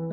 こ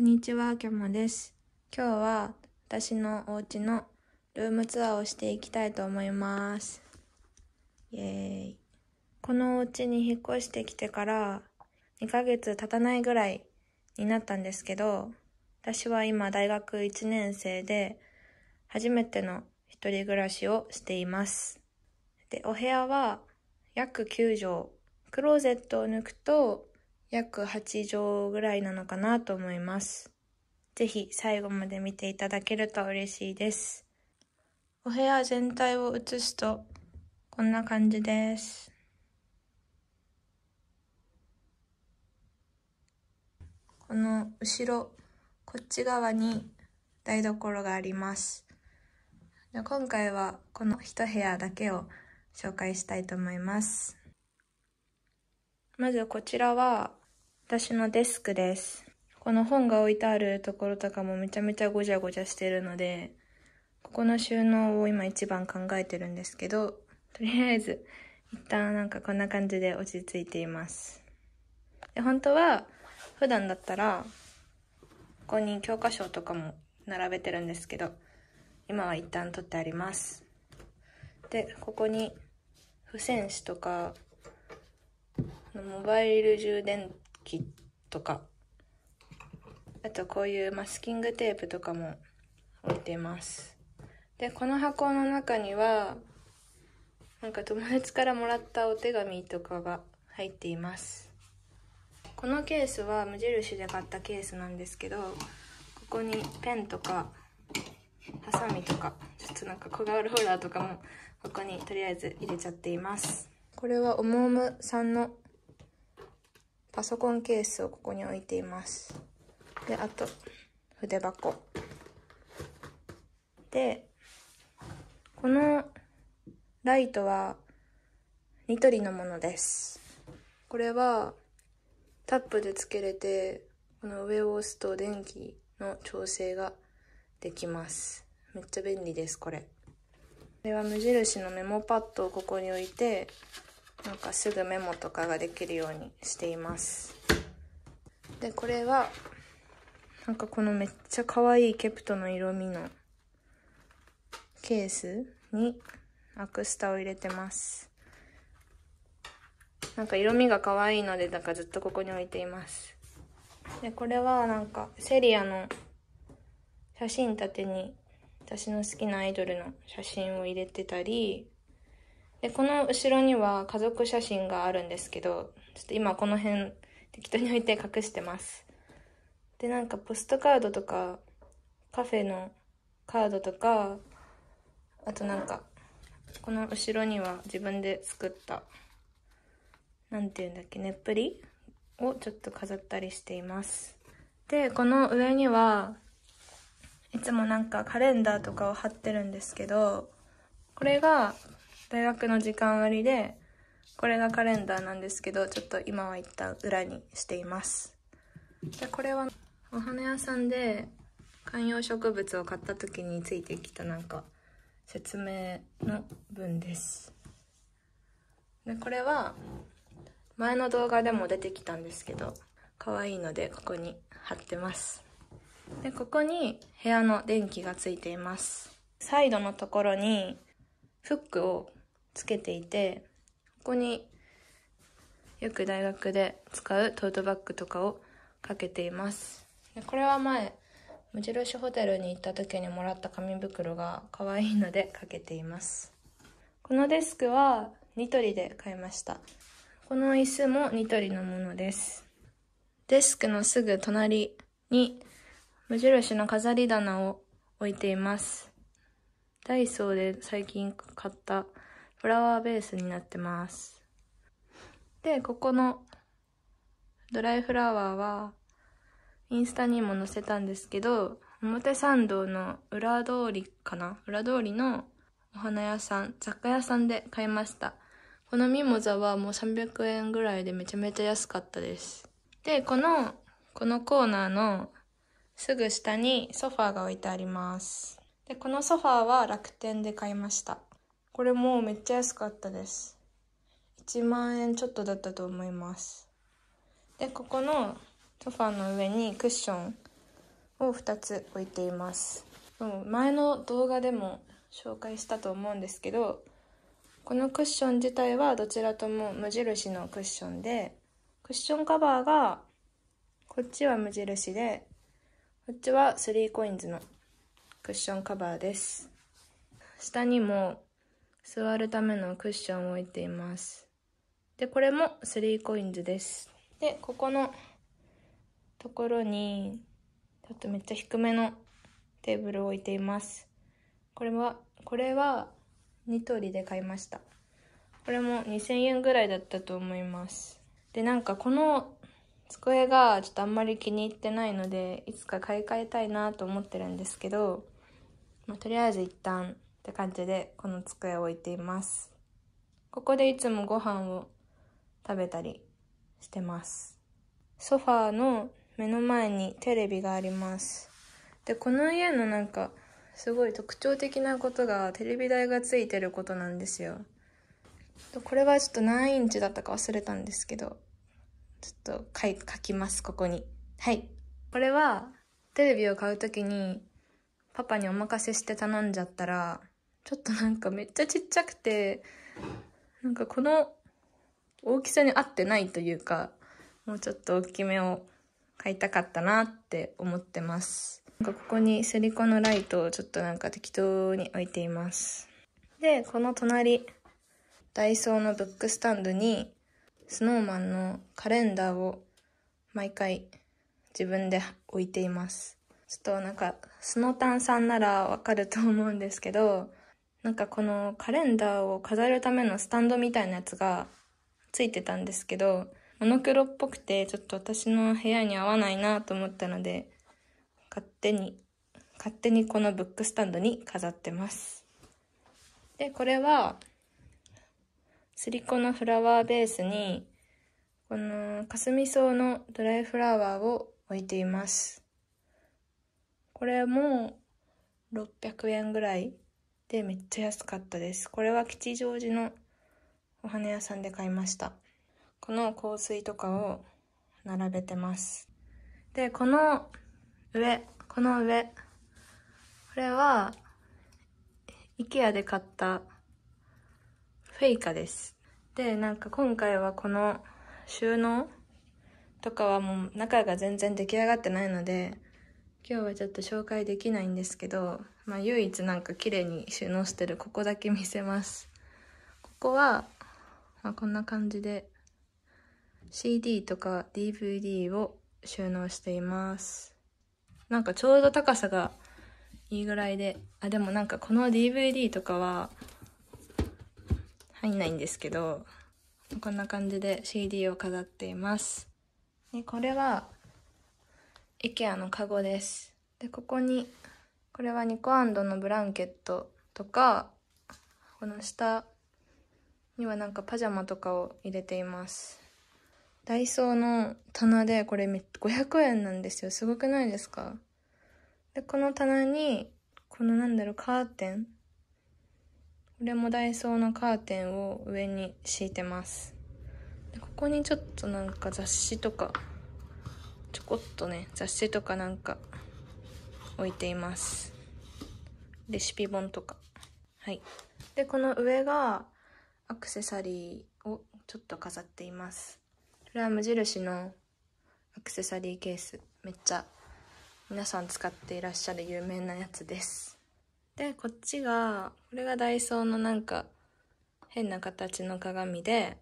んにちは、きょもです。今日は私のお家のルームツアーをしていきたいと思います。イエーイ。このお家に引っ越してきてから2ヶ月経たないぐらいになったんですけど、私は今大学1年生で、初めての一人暮らしをしています。で、お部屋は約9畳。クローゼットを抜くと約8畳ぐらいなのかなと思います。ぜひ最後まで見ていただけると嬉しいです。お部屋全体を写すとこんな感じです。この後ろ、こっち側に台所があります。今回はこの一部屋だけを紹介したいと思います。まずこちらは私のデスクです。この本が置いてあるところとかもめちゃめちゃごちゃごちゃしてるので、ここの収納を今一番考えてるんですけど、とりあえず一旦なんかこんな感じで落ち着いています。で本当は普段だったら、ここに教科書とかも並べてるんですけど、今は一旦取ってあります。で、ここに付箋紙とか、モバイル充電器とか、あとこういうマスキングテープとかも置いています。で、この箱の中には、なんか友達からもらったお手紙とかが入っています。このケースは無印で買ったケースなんですけどここにペンとかハサミとかちょっとなんか小顔ローラーとかもここにとりあえず入れちゃっていますこれはおもむさんのパソコンケースをここに置いていますであと筆箱でこのライトはニトリのものですこれはタップでつけれて、この上を押すと電気の調整ができます。めっちゃ便利です、これ。これは無印のメモパッドをここに置いて、なんかすぐメモとかができるようにしています。で、これは、なんかこのめっちゃ可愛いケプトの色味のケースにアクスタを入れてます。なんか色味が可愛いので、なんかずっとここに置いています。で、これはなんか、セリアの写真立てに、私の好きなアイドルの写真を入れてたり、で、この後ろには家族写真があるんですけど、ちょっと今この辺適当に置いて隠してます。で、なんかポストカードとか、カフェのカードとか、あとなんか、この後ろには自分で作った何て言うんだっけ、ねっぷりをちょっと飾ったりしています。で、この上には、いつもなんかカレンダーとかを貼ってるんですけど、これが大学の時間割で、これがカレンダーなんですけど、ちょっと今は一旦裏にしています。で、これはお花屋さんで観葉植物を買った時についてきたなんか説明の文です。で、これは前の動画でも出てきたんですけど、可愛いのでここに貼ってます。で、ここに部屋の電気がついています。サイドのところにフックをつけていて、ここによく大学で使うトートバッグとかをかけています。でこれは前、無印ホテルに行った時にもらった紙袋が可愛いのでかけています。このデスクはニトリで買いました。この椅子もニトリのものです。デスクのすぐ隣に無印の飾り棚を置いています。ダイソーで最近買ったフラワーベースになってます。で、ここのドライフラワーはインスタにも載せたんですけど、表参道の裏通りかな裏通りのお花屋さん、雑貨屋さんで買いました。このミモザはもう300円ぐらいでめちゃめちゃ安かったです。で、この、このコーナーのすぐ下にソファーが置いてあります。で、このソファーは楽天で買いました。これもめっちゃ安かったです。1万円ちょっとだったと思います。で、ここのソファーの上にクッションを2つ置いています。前の動画でも紹介したと思うんですけど、このクッション自体はどちらとも無印のクッションで、クッションカバーが、こっちは無印で、こっちは 3COINS のクッションカバーです。下にも座るためのクッションを置いています。で、これも 3COINS です。で、ここのところに、ちょっとめっちゃ低めのテーブルを置いています。これは、これはニトリで買いましたこれも2000円ぐらいだったと思いますでなんかこの机がちょっとあんまり気に入ってないのでいつか買い替えたいなと思ってるんですけど、まあ、とりあえず一旦って感じでこの机を置いていますここでいつもご飯を食べたりしてますソファーの目の前にテレビがありますでこの家のなんかすごい特徴的なことがテレビ台がついてることなんですよ。これはちょっと何インチだったか忘れたんですけど、ちょっと書書きます、ここに。はい。これは、テレビを買う時に、パパにお任せして頼んじゃったら、ちょっとなんかめっちゃちっちゃくて、なんかこの大きさに合ってないというか、もうちょっと大きめを買いたかったなって思ってます。なんかここにすりこのライトをちょっとなんか適当に置いています。で、この隣、ダイソーのブックスタンドに、スノーマンのカレンダーを毎回自分で置いています。ちょっとなんか、スノタンさんならわかると思うんですけど、なんかこのカレンダーを飾るためのスタンドみたいなやつがついてたんですけど、モノクロっぽくてちょっと私の部屋に合わないなと思ったので、勝手に、勝手にこのブックスタンドに飾ってます。で、これは、すりこのフラワーベースに、このかすみ草のドライフラワーを置いています。これも600円ぐらいでめっちゃ安かったです。これは吉祥寺のお花屋さんで買いました。この香水とかを並べてます。で、この上、この上。これは、IKEA で買ったフェイカです。で、なんか今回はこの収納とかはもう中が全然出来上がってないので、今日はちょっと紹介できないんですけど、まあ唯一なんか綺麗に収納してるここだけ見せます。ここは、まあ、こんな感じで CD とか DVD を収納しています。なんかちょうど高さがいいぐらいで、あ、でもなんかこの DVD とかは入んないんですけど、こんな感じで CD を飾っています。で、これは IKEA のカゴです。で、ここに、これはニコアンドのブランケットとか、この下にはなんかパジャマとかを入れています。ダイソーの棚でこれ500円なんですよ。すごくないですかで、この棚に、このなんだろう、カーテンこれもダイソーのカーテンを上に敷いてます。でここにちょっとなんか雑誌とか、ちょこっとね、雑誌とかなんか置いています。レシピ本とか。はい。で、この上がアクセサリーをちょっと飾っています。これは無印のアクセサリーケース。めっちゃ皆さん使っていらっしゃる有名なやつですでこっちがこれがダイソーのなんか変な形の鏡で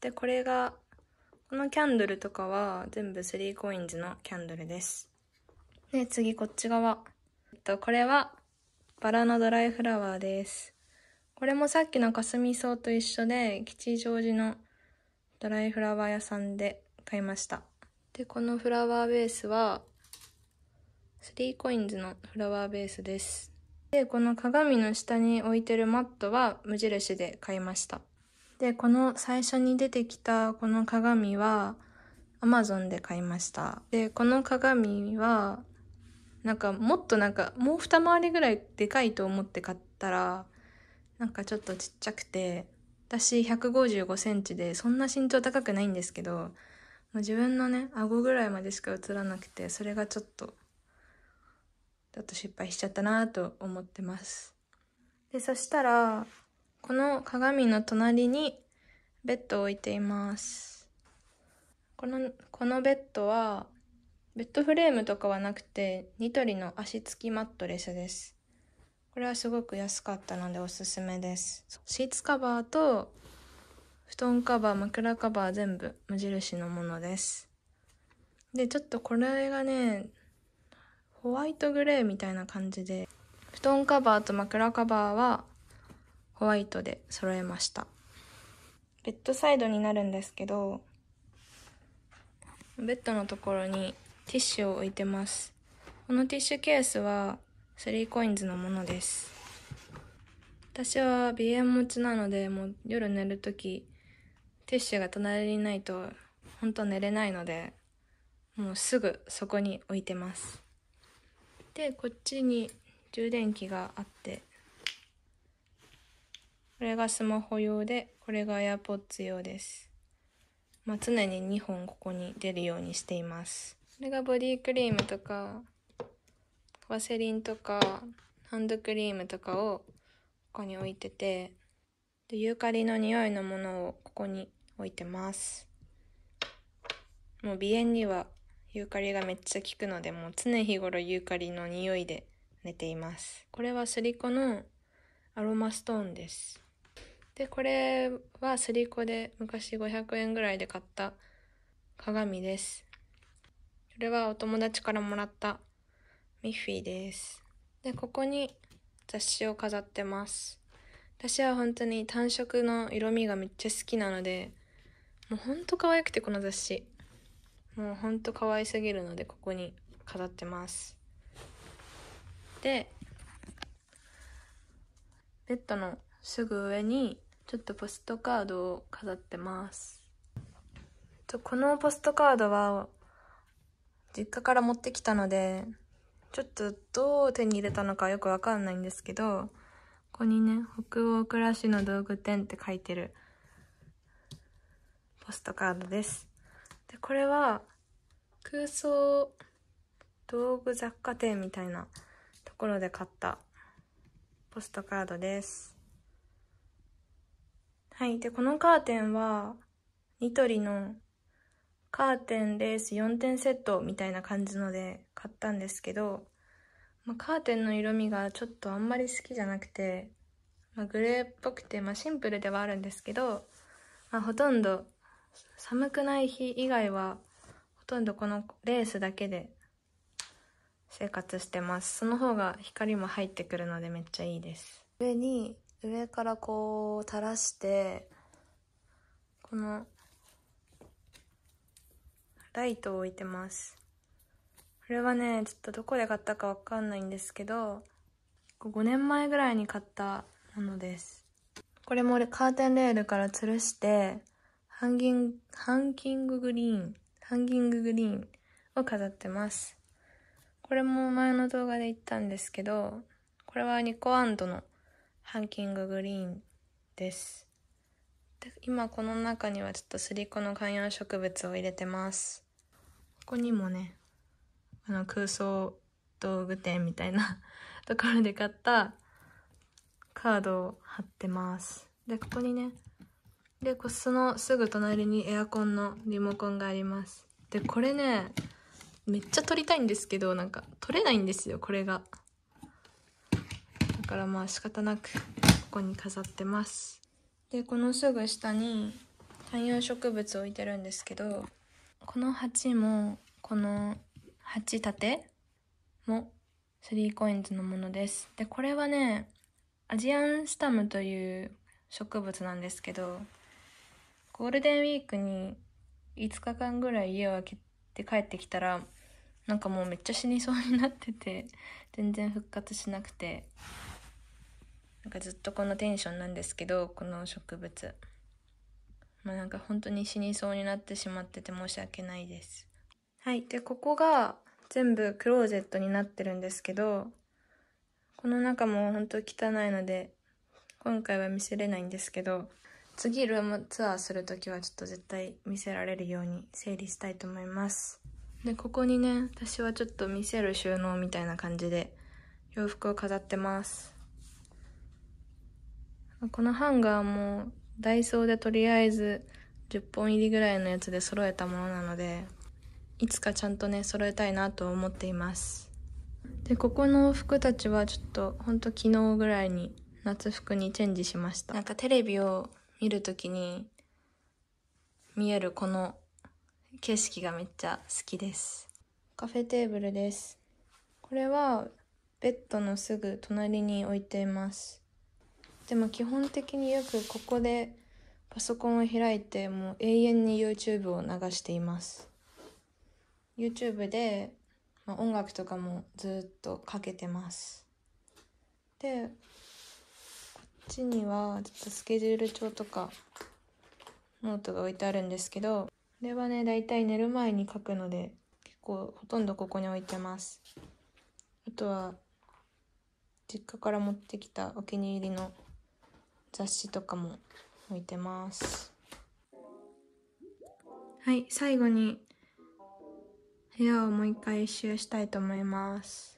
でこれがこのキャンドルとかは全部 3COINS のキャンドルですで次こっち側えっとこれはバラのドライフラワーですこれもさっきのかすみ草と一緒で吉祥寺のドライフラワー屋さんで買いましたでこのフラワーベースは3 c o i n のフラワーベースです。で、この鏡の下に置いてるマットは無印で買いました。で、この最初に出てきたこの鏡は Amazon で買いました。で、この鏡はなんかもっとなんかもう二回りぐらいでかいと思って買ったらなんかちょっとちっちゃくて私155センチでそんな身長高くないんですけどもう自分のね顎ぐらいまでしか映らなくてそれがちょっとちょっと失敗しちゃったなと思ってます。で、そしたら、この鏡の隣にベッドを置いています。この、このベッドは、ベッドフレームとかはなくて、ニトリの足つきマットレスです。これはすごく安かったのでおすすめです。シーツカバーと、布団カバー、枕カバー全部無印のものです。で、ちょっとこれがね、ホワイトグレーみたいな感じで布団カバーと枕カバーはホワイトで揃えましたベッドサイドになるんですけどベッドのところにティッシュを置いてますこのティッシュケースは 3COINS のものです私は鼻炎持ちなのでもう夜寝る時ティッシュが隣にないと本当寝れないのでもうすぐそこに置いてますでこっちに充電器があってこれがスマホ用でこれが AirPods 用です、まあ、常に2本ここに出るようにしていますこれがボディクリームとかワセリンとかハンドクリームとかをここに置いててでユーカリの匂いのものをここに置いてますもう鼻炎にはユーカリがめっちゃ効くので、もう常日頃ユーカリの匂いで寝ています。これはスリコのアロマストーンです。で、これはスリコで昔500円ぐらいで買った鏡です。これはお友達からもらったミッフィーです。で、ここに雑誌を飾ってます。私は本当に単色の色味がめっちゃ好きなので、もうほんと可愛くてこの雑誌。もうほんと可愛すぎるのでここに飾ってますでベッドのすぐ上にちょっとポストカードを飾ってますこのポストカードは実家から持ってきたのでちょっとどう手に入れたのかよくわかんないんですけどここにね北欧暮らしの道具店って書いてるポストカードですでこれは空想道具雑貨店みたいなところで買ったポストカードですはいでこのカーテンはニトリのカーテンレース4点セットみたいな感じので買ったんですけど、まあ、カーテンの色味がちょっとあんまり好きじゃなくて、まあ、グレーっぽくて、まあ、シンプルではあるんですけど、まあ、ほとんど寒くない日以外はほとんどこのレースだけで生活してますその方が光も入ってくるのでめっちゃいいです上に上からこう垂らしてこのライトを置いてますこれはねちょっとどこで買ったかわかんないんですけど5年前ぐらいに買ったものですこれもカーテンレールから吊るしてハンギング、ハンキンググリーン、ハンギンググリーンを飾ってます。これも前の動画で言ったんですけど、これはニコアンドのハンキンググリーンです。で今この中にはちょっとすりこの観葉植物を入れてます。ここにもね、あの空想道具店みたいな ところで買ったカードを貼ってます。で、ここにね、でそのすぐ隣にエアコンのリモコンがありますでこれねめっちゃ撮りたいんですけどなんか撮れないんですよこれがだからまあ仕方なくここに飾ってますでこのすぐ下に観葉植物置いてるんですけどこの鉢もこの鉢立ても 3COINS のものですでこれはねアジアンスタムという植物なんですけどゴールデンウィークに5日間ぐらい家を空けて帰ってきたらなんかもうめっちゃ死にそうになってて全然復活しなくてなんかずっとこのテンションなんですけどこの植物まあなんか本当に死にそうになってしまってて申し訳ないですはいでここが全部クローゼットになってるんですけどこの中も本当汚いので今回は見せれないんですけど次ルームツアーする時はちょっと絶対見せられるように整理したいと思いますでここにね私はちょっと見せる収納みたいな感じで洋服を飾ってますこのハンガーもダイソーでとりあえず10本入りぐらいのやつで揃えたものなのでいつかちゃんとね揃えたいなと思っていますでここの服たちはちょっとほんと昨日ぐらいに夏服にチェンジしましたなんかテレビを見るときに見えるこの景色がめっちゃ好きですカフェテーブルですこれはベッドのすぐ隣に置いていますでも基本的によくここでパソコンを開いてもう永遠に YouTube を流しています YouTube で、まあ、音楽とかもずっとかけてますでちにはちょっとスケジュール帳とかノートが置いてあるんですけどこれはねだいたい寝る前に書くので結構ほとんどここに置いてますあとは実家から持ってきたお気に入りの雑誌とかも置いてますはい最後に部屋をもう一回一周したいと思います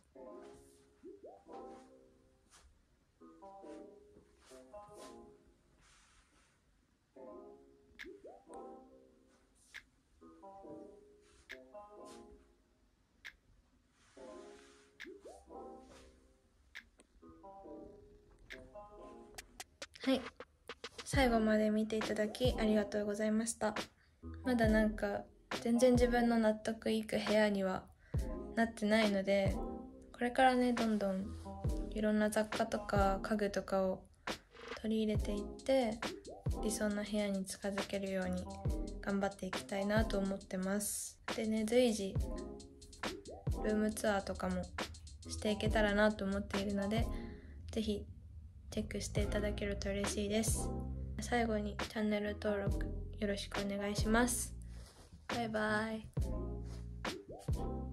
はい最後まで見ていただきありがとうございましたまだなんか全然自分の納得いく部屋にはなってないのでこれからねどんどんいろんな雑貨とか家具とかを取り入れていって理想の部屋に近づけるように頑張っていきたいなと思ってますでね随時ルームツアーとかもしていけたらなと思っているので是非チェックしていただけると嬉しいです最後にチャンネル登録よろしくお願いしますバイバイ